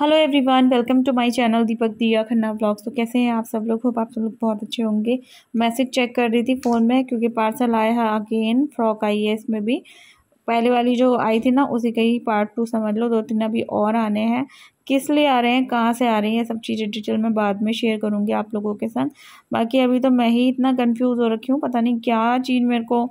Hello everyone welcome to my channel Deepak Diya Khanna blogs तो कैसे हैं आप सब लोग होप आप सब लोग बहुत अच्छे होंगे मैसेज चेक कर रही थी फ़ोन में क्योंकि पार्सल आया है अगेन फ्रॉक आई है इसमें भी पहले वाली जो आई थी ना उसी का ही पार्ट टू समझ लो दो तीन अभी और आने हैं किस लिए आ रहे हैं कहाँ से आ रहे हैं ये सब चीज़ें डिटेल में बाद में शेयर करूँगी आप लोगों के संग बाकी अभी तो मैं ही इतना कन्फ्यूज़ हो रखी हूँ पता नहीं क्या चीज़ मेरे को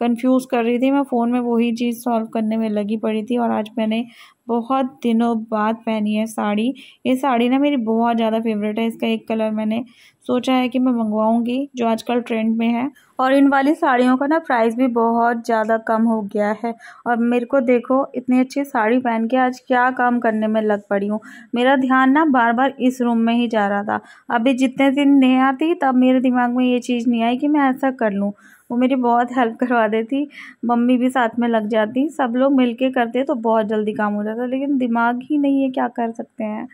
कन्फ्यूज़ कर रही थी मैं फ़ोन में वही चीज़ सॉल्व करने में लगी पड़ी थी और आज मैंने बहुत दिनों बाद पहनी है साड़ी ये साड़ी ना मेरी बहुत ज़्यादा फेवरेट है इसका एक कलर मैंने सोचा है कि मैं मंगवाऊंगी जो आजकल ट्रेंड में है और इन वाली साड़ियों का ना प्राइस भी बहुत ज़्यादा कम हो गया है और मेरे को देखो इतनी अच्छी साड़ी पहन के आज क्या काम करने में लग पड़ी हूँ मेरा ध्यान ना बार बार इस रूम में ही जा रहा था अभी जितने दिन नहीं आती तब मेरे दिमाग में ये चीज़ नहीं आई कि मैं ऐसा कर लूँ वो मेरी बहुत हेल्प करवा देती मम्मी भी साथ में लग जाती सब लोग मिल के करते तो बहुत जल्दी काम हो जाता लेकिन दिमाग ही नहीं है क्या कर सकते हैं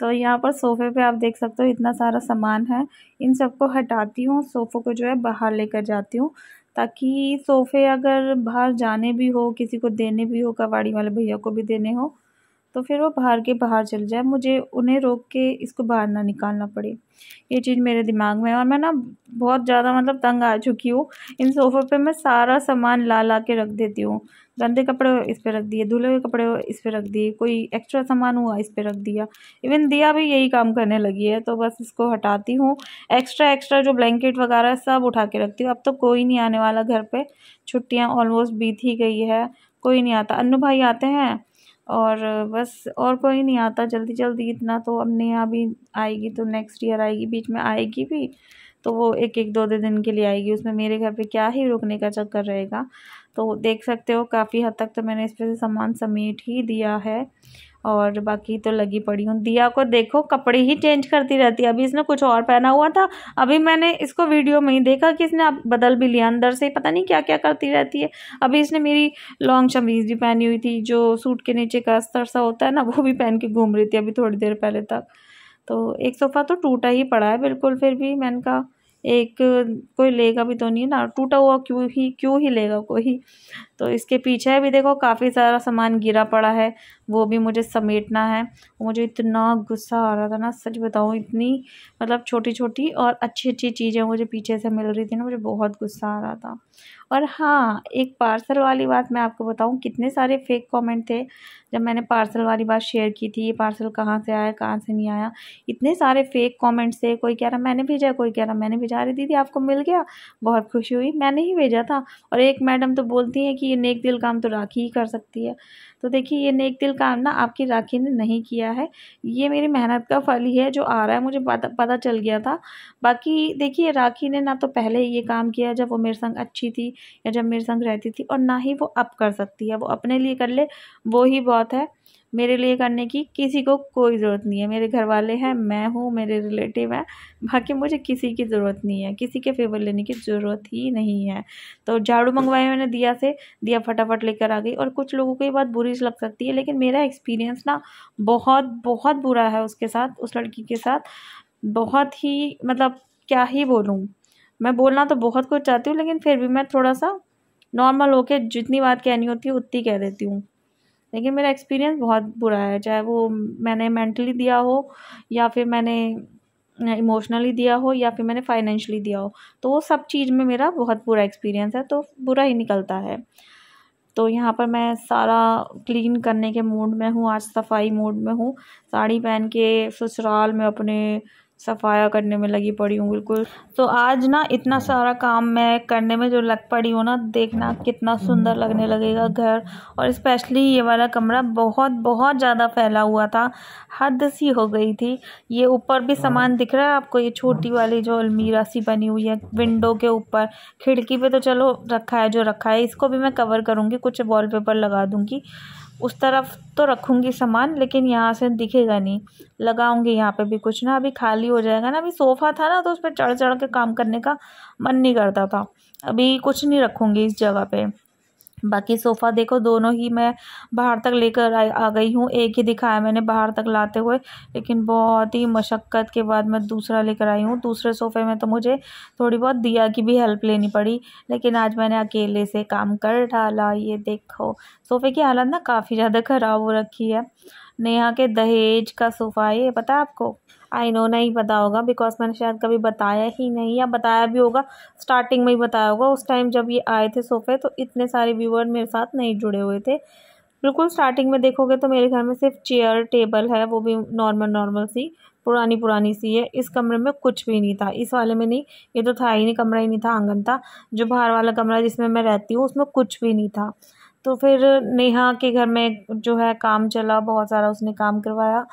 तो यहाँ पर सोफ़े पे आप देख सकते हो इतना सारा सामान है इन सबको हटाती हूँ सोफ़ों को जो है बाहर लेकर जाती हूँ ताकि सोफ़े अगर बाहर जाने भी हो किसी को देने भी हो कबाड़ी वाले भैया को भी देने हो तो फिर वो बाहर के बाहर चल जाए मुझे उन्हें रोक के इसको बाहर ना निकालना पड़े ये चीज़ मेरे दिमाग में है और मैं ना बहुत ज़्यादा मतलब तंग आ चुकी हूँ इन सोफ़ों पे मैं सारा सामान ला ला के रख देती हूँ गंदे कपड़े इस पर रख दिए धुले हुए कपड़े इस पर रख दिए कोई एक्स्ट्रा सामान हुआ इस पर रख दिया इवन दिया भी यही काम करने लगी है तो बस इसको हटाती हूँ एक्स्ट्रा एक्स्ट्रा जो ब्लैंकेट वगैरह सब उठा के रखती हूँ अब तो कोई नहीं आने वाला घर पर छुट्टियाँ ऑलमोस्ट बीत ही गई है कोई नहीं आता अनु भाई आते हैं और बस और कोई नहीं आता जल्दी जल्दी इतना तो हमने अभी आएगी तो नेक्स्ट ईयर आएगी बीच में आएगी भी तो वो एक एक दो दो दिन के लिए आएगी उसमें मेरे घर पे क्या ही रुकने का चक्कर रहेगा तो देख सकते हो काफ़ी हद तक तो मैंने इस पर सामान समेट ही दिया है और बाकी तो लगी पड़ी हूँ दिया को देखो कपड़े ही चेंज करती रहती है अभी इसने कुछ और पहना हुआ था अभी मैंने इसको वीडियो में ही देखा कि इसने अब बदल भी लिया अंदर से पता नहीं क्या क्या करती रहती है अभी इसने मेरी लॉन्ग शमीज़ भी पहनी हुई थी जो सूट के नीचे का अस्तर सा होता है ना वो भी पहन के घूम रही थी अभी थोड़ी देर पहले तक तो एक सोफ़ा तो टूटा ही पड़ा है बिल्कुल फिर भी मैंने कहा एक कोई लेगा भी तो नहीं ना टूटा हुआ क्यों ही क्यों ही लेगा कोई तो इसके पीछे भी देखो काफ़ी सारा सामान गिरा पड़ा है वो भी मुझे समेटना है मुझे इतना गुस्सा आ रहा था ना सच बताऊँ इतनी मतलब छोटी छोटी और अच्छी अच्छी चीज़ें मुझे पीछे से मिल रही थी ना मुझे बहुत गुस्सा आ रहा था और हाँ एक पार्सल वाली बात मैं आपको बताऊँ कितने सारे फेक कमेंट थे जब मैंने पार्सल वाली बात शेयर की थी ये पार्सल कहाँ से आया कहाँ से नहीं आया इतने सारे फेक कॉमेंट्स थे कोई कह रहा मैंने भेजा कोई कह रहा मैंने भेजा रही दीदी आपको मिल गया बहुत खुशी हुई मैंने ही भेजा था और एक मैडम तो बोलती हैं कि ये नेक दिल काम तो राखी ही कर सकती है तो देखिए ये नेक दिल काम ना आपकी राखी ने नहीं किया है ये मेरी मेहनत का फल ही है जो आ रहा है मुझे पता पता चल गया था बाकी देखिए राखी ने ना तो पहले ये काम किया जब वो मेरे संग अच्छी थी या जब मेरे संग रहती थी और ना ही वो अब कर सकती है वो अपने लिए कर ले वो ही बहुत है मेरे लिए करने की किसी को कोई ज़रूरत नहीं है मेरे घर वाले हैं मैं हूँ मेरे रिलेटिव हैं बाकी मुझे किसी की ज़रूरत नहीं है किसी के फेवर लेने की ज़रूरत ही नहीं है तो झाड़ू मंगवाया मैंने दिया से दिया फटाफट लेकर आ गई और कुछ लोगों को ये बात बुरी लग सकती है लेकिन मेरा एक्सपीरियंस ना बहुत बहुत बुरा है उसके साथ उस लड़की के साथ बहुत ही मतलब क्या ही बोलूँ मैं बोलना तो बहुत कुछ चाहती हूँ लेकिन फिर भी मैं थोड़ा सा नॉर्मल होकर जितनी बात कहनी होती है उतनी कह देती हूँ लेकिन मेरा एक्सपीरियंस बहुत बुरा है चाहे वो मैंने मेंटली दिया हो या फिर मैंने इमोशनली दिया हो या फिर मैंने फाइनेंशली दिया हो तो वो सब चीज़ में मेरा बहुत बुरा एक्सपीरियंस है तो बुरा ही निकलता है तो यहाँ पर मैं सारा क्लीन करने के मूड में हूँ आज सफाई मूड में हूँ साड़ी पहन के ससुराल में अपने सफाया करने में लगी पड़ी हूँ बिल्कुल तो आज ना इतना सारा काम मैं करने में जो लग पड़ी हूँ ना देखना कितना सुंदर लगने लगेगा घर और स्पेशली ये वाला कमरा बहुत बहुत ज़्यादा फैला हुआ था हद सी हो गई थी ये ऊपर भी सामान हाँ। दिख रहा है आपको ये छोटी वाली जो अलमीरा सी बनी हुई है विंडो के ऊपर खिड़की पे तो चलो रखा है जो रखा है इसको भी मैं कवर करूँगी कुछ वॉल लगा दूँगी उस तरफ तो रखूँगी सामान लेकिन यहाँ से दिखेगा नहीं लगाऊँगी यहाँ पे भी कुछ ना अभी खाली हो जाएगा ना अभी सोफ़ा था ना तो उस पर चढ़ चढ़ के काम करने का मन नहीं करता था अभी कुछ नहीं रखूँगी इस जगह पे बाकी सोफ़ा देखो दोनों ही मैं बाहर तक लेकर आ गई हूँ एक ही दिखाया मैंने बाहर तक लाते हुए लेकिन बहुत ही मशक्क़त के बाद मैं दूसरा लेकर आई हूँ दूसरे सोफ़े में तो मुझे थोड़ी बहुत दिया की भी हेल्प लेनी पड़ी लेकिन आज मैंने अकेले से काम कर डाला ये देखो सोफ़े की हालत ना काफ़ी ज़्यादा ख़राब हो रखी है नेहा के दहेज का सोफ़ा है ये पता है आपको आई नो नहीं पता होगा बिकॉज मैंने शायद कभी बताया ही नहीं या बताया भी होगा स्टार्टिंग में ही बताया होगा उस टाइम जब ये आए थे सोफ़े तो इतने सारे व्यूअर मेरे साथ नहीं जुड़े हुए थे बिल्कुल स्टार्टिंग में देखोगे तो मेरे घर में सिर्फ चेयर टेबल है वो भी नॉर्मल नॉर्मल सी पुरानी पुरानी सी है इस कमरे में कुछ भी नहीं था इस वाले में नहीं ये तो था ही नहीं कमरा ही नहीं था आंगन था जो बाहर वाला कमरा जिसमें मैं रहती हूँ उसमें कुछ भी नहीं था तो फिर नेहा के घर में जो है काम चला बहुत सारा उसने काम करवाया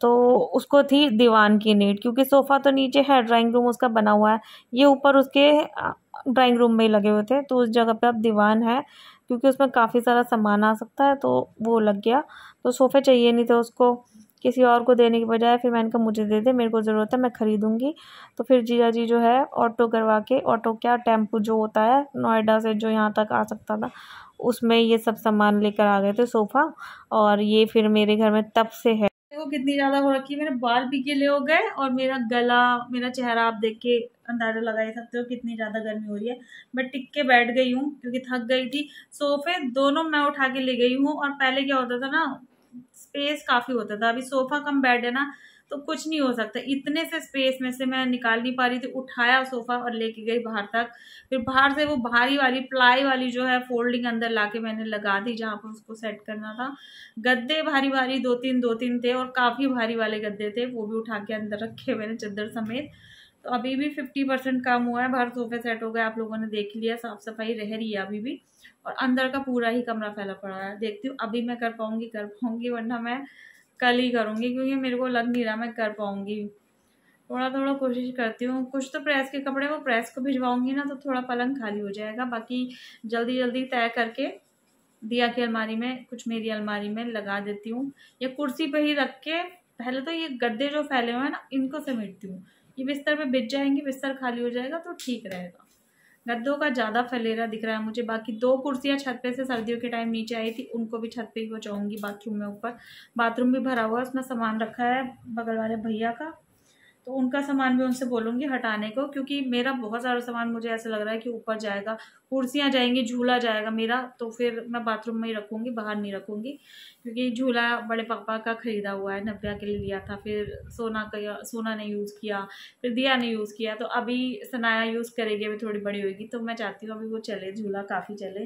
तो उसको थी दीवान की नीड क्योंकि सोफ़ा तो नीचे है ड्राइंग रूम उसका बना हुआ है ये ऊपर उसके ड्राइंग रूम में ही लगे हुए थे तो उस जगह पे अब दीवान है क्योंकि उसमें काफ़ी सारा सामान आ सकता है तो वो लग गया तो सोफ़े चाहिए नहीं थे उसको किसी और को देने के बजाय फिर मैंने कहा मुझे दे दे मेरे को ज़रूरत है मैं ख़रीदूँगी तो फिर जीजा जी जो है ऑटो करवा के ऑटो क्या टेम्पू जो होता है नोएडा से जो यहाँ तक आ सकता था उसमें ये सब सामान लेकर आ गए थे सोफ़ा और ये फिर मेरे घर में तब से है देखो कितनी ज़्यादा हो रखी है मेरे बाल भी गिले हो गए और मेरा गला मेरा चेहरा आप देख के अंदाज़ा लगा ही सकते हो कितनी ज़्यादा गर्मी हो रही है मैं टिक के बैठ गई हूँ क्योंकि थक गई थी सोफे दोनों मैं उठा के ले गई हूँ और पहले क्या होता था ना स्पेस काफ़ी होता था अभी सोफ़ा कम बेड है ना तो कुछ नहीं हो सकता इतने से स्पेस में से मैं निकाल नहीं पा रही थी उठाया सोफ़ा और लेके गई बाहर तक फिर बाहर से वो भारी वाली प्लाई वाली जो है फोल्डिंग अंदर ला के मैंने लगा दी जहाँ पर उसको सेट करना था गद्दे भारी भारी दो तीन दो तीन थे और काफ़ी भारी वाले गद्दे थे वो भी उठा के अंदर रखे मैंने चादर समेत तो अभी भी फिफ्टी परसेंट काम हुआ है बाहर सोफे सेट हो गए आप लोगों ने देख लिया साफ़ सफाई रह रही है अभी भी और अंदर का पूरा ही कमरा फैला पड़ा है देखती हूँ अभी मैं कर पाऊंगी कर पाऊंगी वरना मैं कल ही करूँगी क्योंकि मेरे को लग नहीं रहा मैं कर पाऊंगी थोड़ा थोड़ा कोशिश करती हूँ कुछ तो प्रेस के कपड़े वो प्रेस को भिजवाऊंगी ना तो थोड़ा पलंग खाली हो जाएगा बाकी जल्दी जल्दी तय करके दिया की अलमारी में कुछ मेरी अलमारी में लगा देती हूँ या कुर्सी पर ही रख के पहले तो ये गद्दे जो फैले हुए हैं ना इनको समेटती हूँ ये बिस्तर पे बिछ जाएंगे बिस्तर खाली हो जाएगा तो ठीक रहेगा गद्दों का ज़्यादा फलेरा दिख रहा है मुझे बाकी दो कुर्सियाँ छत पे से सर्दियों के टाइम नीचे आई थी उनको भी छत पे ही पहुँचाऊँगी बाथरूम में ऊपर बाथरूम भी भरा हुआ है उसमें सामान रखा है बगल वाले भैया का तो उनका सामान भी उनसे बोलूँगी हटाने को क्योंकि मेरा बहुत सारा सामान मुझे ऐसा लग रहा है कि ऊपर जाएगा कुर्सियाँ जाएंगी झूला जाएगा मेरा तो फिर मैं बाथरूम में ही रखूँगी बाहर नहीं रखूँगी क्योंकि झूला बड़े पापा का ख़रीदा हुआ है नब्या के लिए लिया था फिर सोना का सोना ने यूज़ किया फिर दिया ने यूज़ किया तो अभी सनाया यूज़ करेगी अभी थोड़ी बड़ी होगी तो मैं चाहती हूँ अभी वो चले झूला काफ़ी चले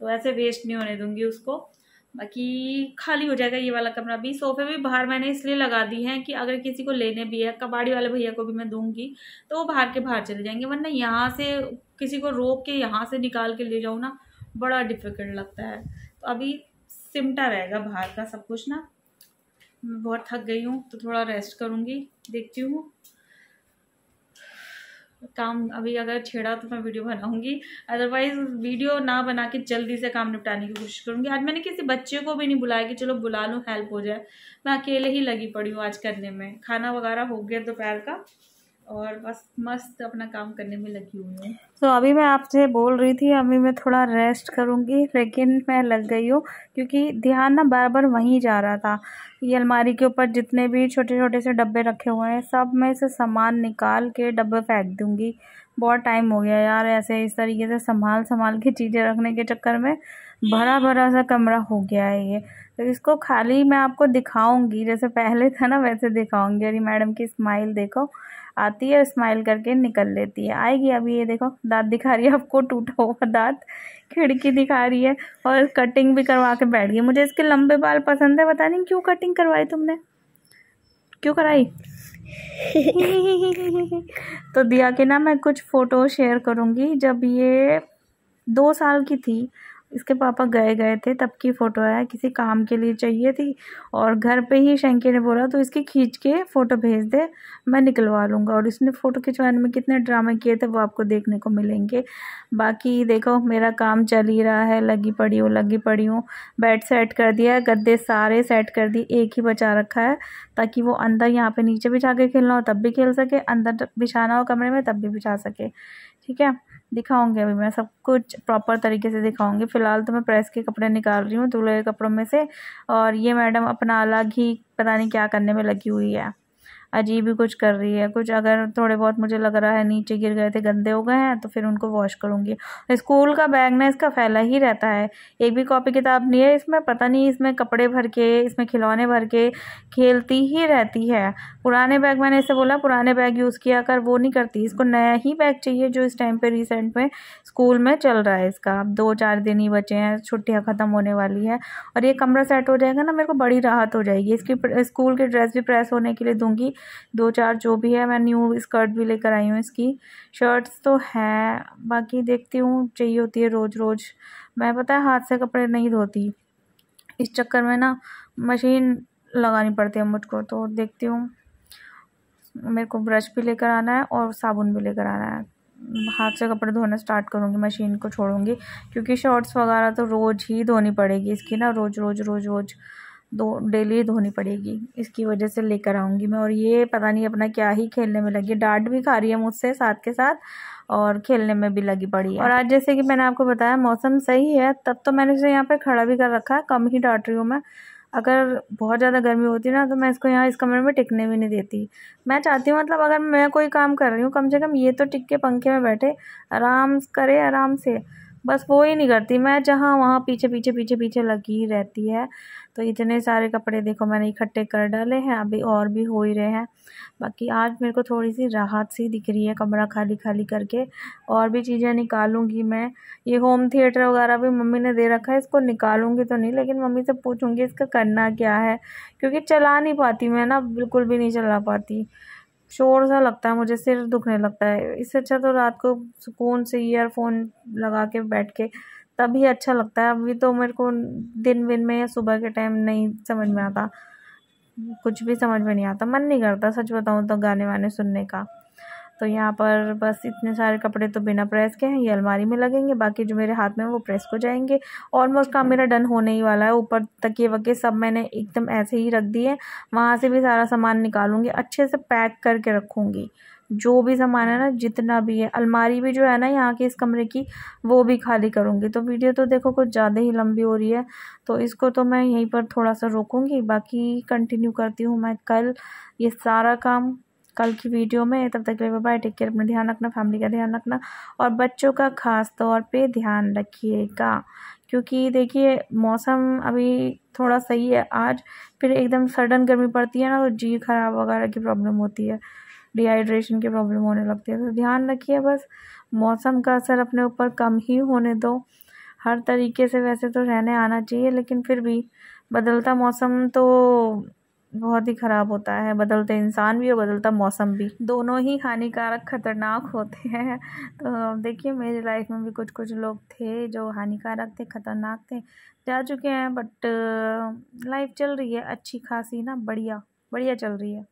तो ऐसे वेस्ट नहीं होने दूँगी उसको बाकी खाली हो जाएगा ये वाला कमरा भी सोफे भी बाहर मैंने इसलिए लगा दी हैं कि अगर किसी को लेने भी है कबाड़ी वाले भैया को भी मैं दूंगी तो वो बाहर के बाहर चले जाएंगे वरना यहाँ से किसी को रोक के यहाँ से निकाल के ले जाऊँ ना बड़ा डिफ़िकल्ट लगता है तो अभी सिमटा रहेगा बाहर का सब कुछ ना मैं बहुत थक गई हूँ तो थोड़ा रेस्ट करूँगी देखती हूँ काम अभी अगर छेड़ा तो मैं वीडियो बनाऊंगी अदरवाइज वीडियो ना बना के जल्दी से काम निपटाने की कोशिश करूंगी आज मैंने किसी बच्चे को भी नहीं बुलाया कि चलो बुला लूँ हेल्प हो जाए मैं अकेले ही लगी पड़ी हूँ आज करने में खाना वगैरह हो गया दोपहर का और बस मस्त अपना काम करने में लगी हुई हूँ तो so, अभी मैं आपसे बोल रही थी अभी मैं थोड़ा रेस्ट करूँगी लेकिन मैं लग गई हूँ क्योंकि ध्यान ना बार बार वहीं जा रहा था ये अलमारी के ऊपर जितने भी छोटे छोटे से डब्बे रखे हुए हैं सब मैं इसे सामान निकाल के डब्बे फेंक दूँगी बहुत टाइम हो गया यार ऐसे इस तरीके से संभाल संभाल के चीज़ें रखने के चक्कर में भरा भरा सा कमरा हो गया है ये तो इसको खाली मैं आपको दिखाऊंगी जैसे पहले था ना वैसे दिखाऊंगी अरे मैडम की स्माइल देखो आती है स्माइल करके निकल लेती है आएगी अभी ये देखो दांत दिखा रही है आपको टूटा हुआ दांत खिड़की दिखा रही है और कटिंग भी करवा के बैठ गई मुझे इसके लंबे बाल पसंद है बता नहीं क्यों कटिंग करवाई तुमने क्यों कराई तो दिया के ना मैं कुछ फ़ोटो शेयर करूँगी जब ये दो साल की थी इसके पापा गए गए थे तब की फ़ोटो है किसी काम के लिए चाहिए थी और घर पे ही शंके ने बोला तो इसकी खींच के फ़ोटो भेज दे मैं निकलवा लूँगा और इसने फ़ोटो खिंचवाने में कितने ड्रामे किए थे वो आपको देखने को मिलेंगे बाकी देखो मेरा काम चल ही रहा है लगी पड़ी हूँ लगी पड़ी हूँ बेड सेट कर दिया गद्दे सारे सेट कर दिए एक ही बचा रखा है ताकि वो अंदर यहाँ पर नीचे बिछा के खेलना हो तब भी खेल सके अंदर बिछाना हो कमरे में तब भी बिछा सके ठीक है दिखाऊंगी अभी मैं सब कुछ प्रॉपर तरीके से दिखाऊंगी फ़िलहाल तो मैं प्रेस के कपड़े निकाल रही हूँ दूल्हे के कपड़ों में से और ये मैडम अपना अलग ही पता नहीं क्या करने में लगी हुई है अजीब ही कुछ कर रही है कुछ अगर थोड़े बहुत मुझे लग रहा है नीचे गिर गए थे गंदे हो गए हैं तो फिर उनको वॉश करूँगी स्कूल का बैग ना इसका फैला ही रहता है एक भी कॉपी किताब नहीं है इसमें पता नहीं इसमें कपड़े भर के इसमें खिलौने भर के खेलती ही रहती है पुराने बैग मैंने इसे बोला पुराने बैग यूज़ किया कर वो नहीं करती इसको नया ही बैग चाहिए जो इस टाइम पे रिसेंट में स्कूल में चल रहा है इसका अब दो चार दिन ही बचे हैं छुट्टियाँ ख़त्म होने वाली है और ये कमरा सेट हो जाएगा ना मेरे को बड़ी राहत हो जाएगी इसकी स्कूल की ड्रेस भी प्रेस होने के लिए दूंगी दो चार जो भी है मैं न्यू स्कर्ट भी लेकर आई हूँ इसकी शर्ट्स तो है बाकी देखती हूँ चाहिए होती है रोज़ रोज़ मैं पता है हाथ से कपड़े नहीं धोती इस चक्कर में ना मशीन लगानी पड़ती है मुझको तो देखती हूँ मेरे को ब्रश भी लेकर आना है और साबुन भी लेकर आना है हाथ से कपड़े धोना स्टार्ट करूँगी मशीन को छोड़ूंगी क्योंकि शॉर्ट्स वगैरह तो रोज़ ही धोनी पड़ेगी इसकी ना रोज़ रोज़ रोज़ रोज़ दो डेली धोनी पड़ेगी इसकी वजह से लेकर आऊँगी मैं और ये पता नहीं अपना क्या ही खेलने में लगी डांट भी खा रही है मुझसे साथ के साथ और खेलने में भी लगी पड़ी है और आज जैसे कि मैंने आपको बताया मौसम सही है तब तो मैंने उसे यहाँ पर खड़ा भी कर रखा है कम ही डांट रही हूँ मैं अगर बहुत ज़्यादा गर्मी होती ना तो मैं इसको यहाँ इस कमरे में टिकने भी नहीं देती मैं चाहती हूँ मतलब अगर मैं कोई काम कर रही हूँ कम से कम ये तो टिक के पंखे में बैठे आराम करे आराम से बस वो ही नहीं करती मैं जहाँ वहाँ पीछे पीछे पीछे पीछे लगी ही रहती है तो इतने सारे कपड़े देखो मैंने इकट्ठे कर डाले हैं अभी और भी हो ही रहे हैं बाकी आज मेरे को थोड़ी सी राहत सी दिख रही है कमरा खाली खाली करके और भी चीज़ें निकालूंगी मैं ये होम थिएटर वगैरह भी मम्मी ने दे रखा है इसको निकालूंगी तो नहीं लेकिन मम्मी से पूछूँगी इसका करना क्या है क्योंकि चला नहीं पाती मैं ना बिल्कुल भी नहीं चला पाती शोर सा लगता है मुझे सिर दुखने लगता है इससे अच्छा तो रात को सुकून से ईयरफोन लगा के बैठ के तभी अच्छा लगता है अभी तो मेरे को दिन विन में या सुबह के टाइम नहीं समझ में आता कुछ भी समझ में नहीं आता मन नहीं करता सच बताऊँ तो गाने वाने सुनने का तो यहाँ पर बस इतने सारे कपड़े तो बिना प्रेस के हैं ये अलमारी में लगेंगे बाकी जो मेरे हाथ में वो प्रेस को जाएंगे ऑलमोस्ट काम मेरा डन होने ही वाला है ऊपर तकिए वगैरह सब मैंने एकदम ऐसे ही रख दिए वहाँ से भी सारा सामान निकालूंगी अच्छे से पैक करके रखूँगी जो भी सामान है ना जितना भी है अलमारी भी जो है ना यहाँ के इस कमरे की वो भी खाली करूँगी तो वीडियो तो देखो कुछ ज़्यादा ही लंबी हो रही है तो इसको तो मैं यहीं पर थोड़ा सा रोकूँगी बाकी कंटिन्यू करती हूँ मैं कल ये सारा काम कल की वीडियो में तब तक के बाय टेक केयर अपना ध्यान रखना फैमिली का ध्यान रखना और बच्चों का ख़ास तौर पे ध्यान रखिएगा क्योंकि देखिए मौसम अभी थोड़ा सही है आज फिर एकदम सडन गर्मी पड़ती है ना तो जी खराब वगैरह की प्रॉब्लम होती है डिहाइड्रेशन की प्रॉब्लम होने लगती है तो ध्यान रखिए बस मौसम का असर अपने ऊपर कम ही होने दो हर तरीके से वैसे तो रहने आना चाहिए लेकिन फिर भी बदलता मौसम तो बहुत ही ख़राब होता है बदलते इंसान भी और बदलता मौसम भी दोनों ही हानिकारक ख़तरनाक होते हैं तो देखिए मेरी लाइफ में भी कुछ कुछ लोग थे जो हानिकारक थे ख़तरनाक थे जा चुके हैं बट लाइफ चल रही है अच्छी खासी ना बढ़िया बढ़िया चल रही है